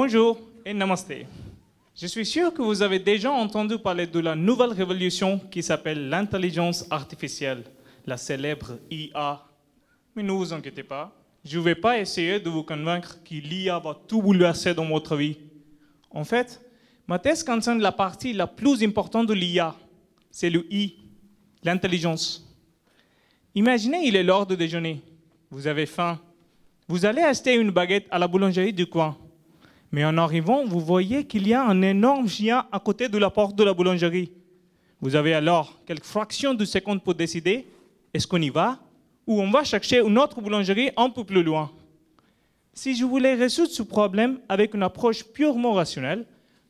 Bonjour et Namaste. Je suis sûr que vous avez déjà entendu parler de la nouvelle révolution qui s'appelle l'intelligence artificielle, la célèbre IA. Mais ne vous inquiétez pas, je ne vais pas essayer de vous convaincre que l'IA va tout bouleverser dans votre vie. En fait, ma thèse concerne la partie la plus importante de l'IA, c'est le I, l'intelligence. Imaginez, il est l'heure de déjeuner. Vous avez faim. Vous allez acheter une baguette à la boulangerie du coin mais en arrivant, vous voyez qu'il y a un énorme chien à côté de la porte de la boulangerie. Vous avez alors quelques fractions de seconde pour décider est-ce qu'on y va ou on va chercher une autre boulangerie un peu plus loin. Si je voulais résoudre ce problème avec une approche purement rationnelle,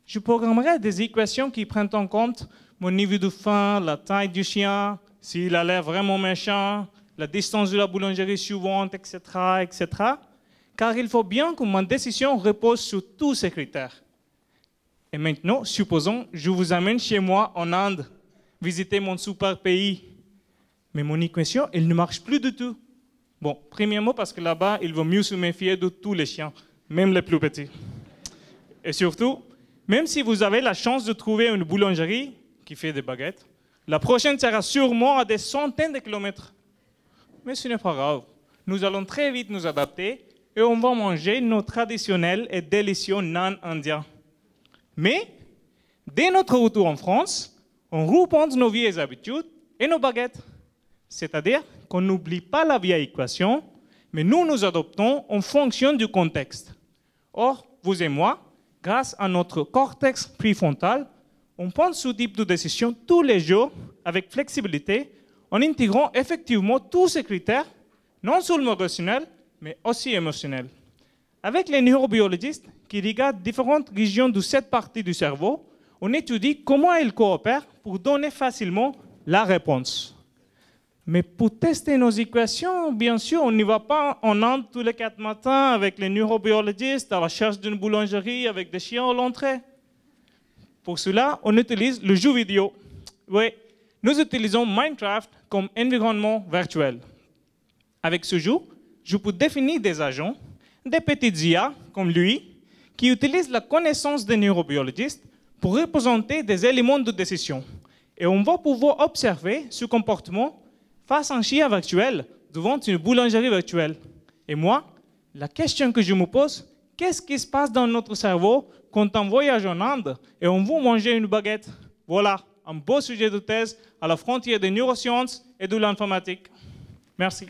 je programmerais des équations qui prennent en compte mon niveau de faim, la taille du chien, s'il a l'air vraiment méchant, la distance de la boulangerie suivante, etc., etc car il faut bien que ma décision repose sur tous ces critères. Et maintenant, supposons, je vous amène chez moi en Inde, visiter mon super pays. Mais mon équation, elle ne marche plus du tout. Bon, premièrement, parce que là-bas, il vaut mieux se méfier de tous les chiens, même les plus petits. Et surtout, même si vous avez la chance de trouver une boulangerie qui fait des baguettes, la prochaine sera sûrement à des centaines de kilomètres. Mais ce n'est pas grave. Nous allons très vite nous adapter et on va manger nos traditionnels et délicieux nan indiens. Mais, dès notre retour en France, on reprend nos vieilles habitudes et nos baguettes. C'est-à-dire qu'on n'oublie pas la vieille équation, mais nous nous adoptons en fonction du contexte. Or, vous et moi, grâce à notre cortex préfrontal, on prend ce type de décision tous les jours avec flexibilité en intégrant effectivement tous ces critères, non seulement rationnels, mais aussi émotionnel. Avec les neurobiologistes qui regardent différentes régions de cette partie du cerveau, on étudie comment elles coopèrent pour donner facilement la réponse. Mais pour tester nos équations, bien sûr, on n'y va pas en Inde tous les quatre matins avec les neurobiologistes à la recherche d'une boulangerie avec des chiens à l'entrée. Pour cela, on utilise le jeu vidéo. Oui, nous utilisons Minecraft comme environnement virtuel. Avec ce jeu, je peux définir des agents, des petits IA comme lui, qui utilisent la connaissance des neurobiologistes pour représenter des éléments de décision. Et on va pouvoir observer ce comportement face à un chien virtuel devant une boulangerie virtuelle. Et moi, la question que je me pose, qu'est-ce qui se passe dans notre cerveau quand on voyage en Inde et on veut manger une baguette Voilà, un beau sujet de thèse à la frontière des neurosciences et de l'informatique. Merci.